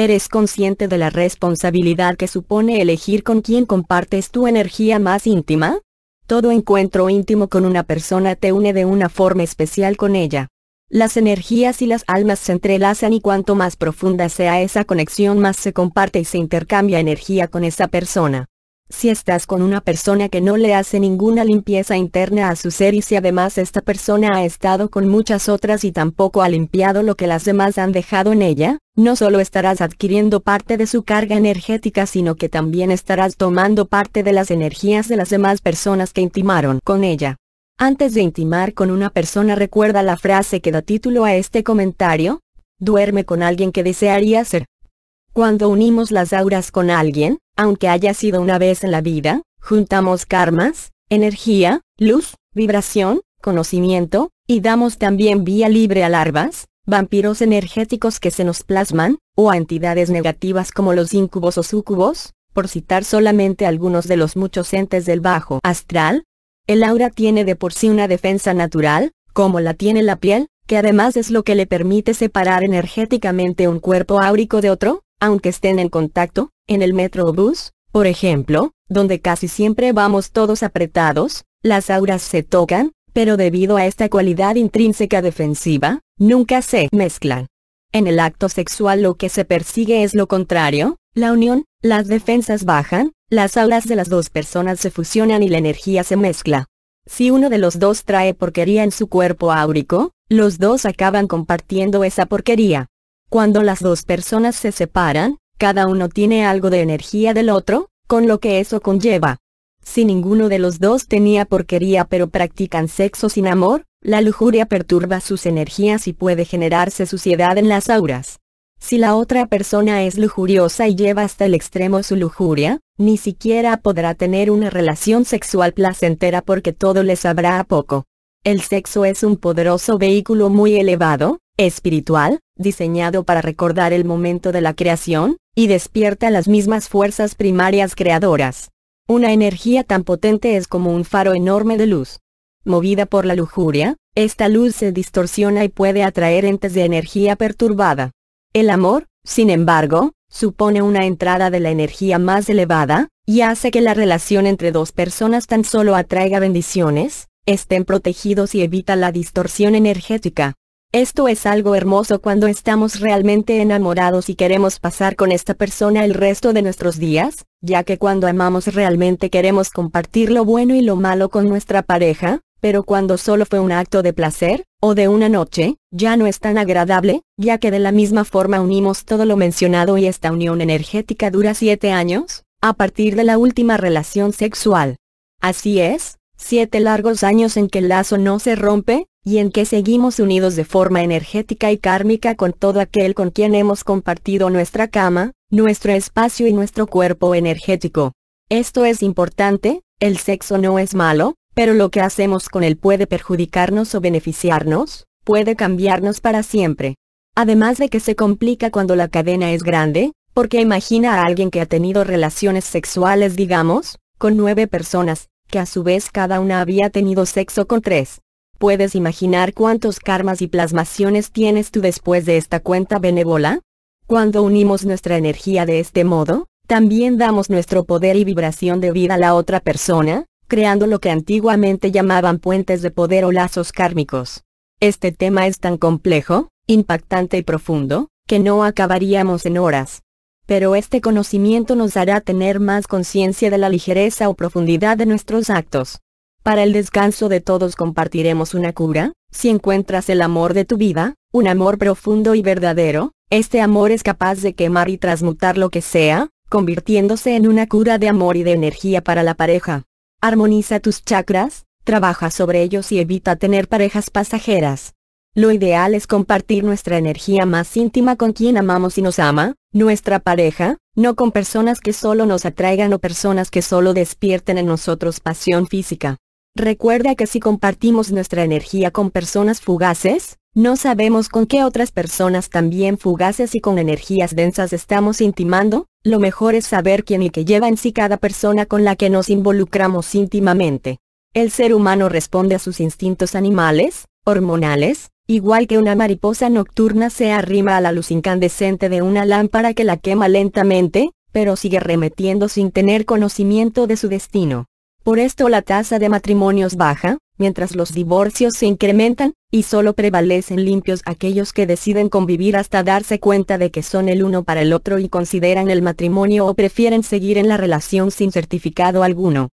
¿Eres consciente de la responsabilidad que supone elegir con quién compartes tu energía más íntima? Todo encuentro íntimo con una persona te une de una forma especial con ella. Las energías y las almas se entrelazan y cuanto más profunda sea esa conexión más se comparte y se intercambia energía con esa persona. Si estás con una persona que no le hace ninguna limpieza interna a su ser y si además esta persona ha estado con muchas otras y tampoco ha limpiado lo que las demás han dejado en ella, no solo estarás adquiriendo parte de su carga energética sino que también estarás tomando parte de las energías de las demás personas que intimaron con ella. Antes de intimar con una persona recuerda la frase que da título a este comentario, duerme con alguien que desearía ser. Cuando unimos las auras con alguien, aunque haya sido una vez en la vida, juntamos karmas, energía, luz, vibración, conocimiento, y damos también vía libre a larvas, vampiros energéticos que se nos plasman, o a entidades negativas como los incubos o sucubos, por citar solamente algunos de los muchos entes del bajo astral. El aura tiene de por sí una defensa natural, como la tiene la piel, que además es lo que le permite separar energéticamente un cuerpo áurico de otro, aunque estén en contacto, en el metro bus, por ejemplo, donde casi siempre vamos todos apretados, las auras se tocan, pero debido a esta cualidad intrínseca defensiva, nunca se mezclan. En el acto sexual lo que se persigue es lo contrario, la unión, las defensas bajan, las auras de las dos personas se fusionan y la energía se mezcla. Si uno de los dos trae porquería en su cuerpo áurico, los dos acaban compartiendo esa porquería. Cuando las dos personas se separan, cada uno tiene algo de energía del otro, con lo que eso conlleva. Si ninguno de los dos tenía porquería pero practican sexo sin amor, la lujuria perturba sus energías y puede generarse suciedad en las auras. Si la otra persona es lujuriosa y lleva hasta el extremo su lujuria, ni siquiera podrá tener una relación sexual placentera porque todo le sabrá a poco. El sexo es un poderoso vehículo muy elevado, espiritual, diseñado para recordar el momento de la creación, y despierta las mismas fuerzas primarias creadoras. Una energía tan potente es como un faro enorme de luz. Movida por la lujuria, esta luz se distorsiona y puede atraer entes de energía perturbada. El amor, sin embargo, supone una entrada de la energía más elevada, y hace que la relación entre dos personas tan solo atraiga bendiciones, estén protegidos y evita la distorsión energética. Esto es algo hermoso cuando estamos realmente enamorados y queremos pasar con esta persona el resto de nuestros días, ya que cuando amamos realmente queremos compartir lo bueno y lo malo con nuestra pareja, pero cuando solo fue un acto de placer, o de una noche, ya no es tan agradable, ya que de la misma forma unimos todo lo mencionado y esta unión energética dura 7 años, a partir de la última relación sexual. Así es, Siete largos años en que el lazo no se rompe, y en que seguimos unidos de forma energética y kármica con todo aquel con quien hemos compartido nuestra cama, nuestro espacio y nuestro cuerpo energético. Esto es importante, el sexo no es malo, pero lo que hacemos con él puede perjudicarnos o beneficiarnos, puede cambiarnos para siempre. Además de que se complica cuando la cadena es grande, porque imagina a alguien que ha tenido relaciones sexuales digamos, con nueve personas, que a su vez cada una había tenido sexo con tres. ¿Puedes imaginar cuántos karmas y plasmaciones tienes tú después de esta cuenta benévola? Cuando unimos nuestra energía de este modo, también damos nuestro poder y vibración de vida a la otra persona, creando lo que antiguamente llamaban puentes de poder o lazos kármicos. Este tema es tan complejo, impactante y profundo, que no acabaríamos en horas pero este conocimiento nos hará tener más conciencia de la ligereza o profundidad de nuestros actos. Para el descanso de todos compartiremos una cura, si encuentras el amor de tu vida, un amor profundo y verdadero, este amor es capaz de quemar y transmutar lo que sea, convirtiéndose en una cura de amor y de energía para la pareja. Armoniza tus chakras, trabaja sobre ellos y evita tener parejas pasajeras. Lo ideal es compartir nuestra energía más íntima con quien amamos y nos ama, nuestra pareja, no con personas que solo nos atraigan o personas que solo despierten en nosotros pasión física. Recuerda que si compartimos nuestra energía con personas fugaces, no sabemos con qué otras personas también fugaces y con energías densas estamos intimando, lo mejor es saber quién y qué lleva en sí cada persona con la que nos involucramos íntimamente. El ser humano responde a sus instintos animales, hormonales, Igual que una mariposa nocturna se arrima a la luz incandescente de una lámpara que la quema lentamente, pero sigue remetiendo sin tener conocimiento de su destino. Por esto la tasa de matrimonios baja, mientras los divorcios se incrementan, y solo prevalecen limpios aquellos que deciden convivir hasta darse cuenta de que son el uno para el otro y consideran el matrimonio o prefieren seguir en la relación sin certificado alguno.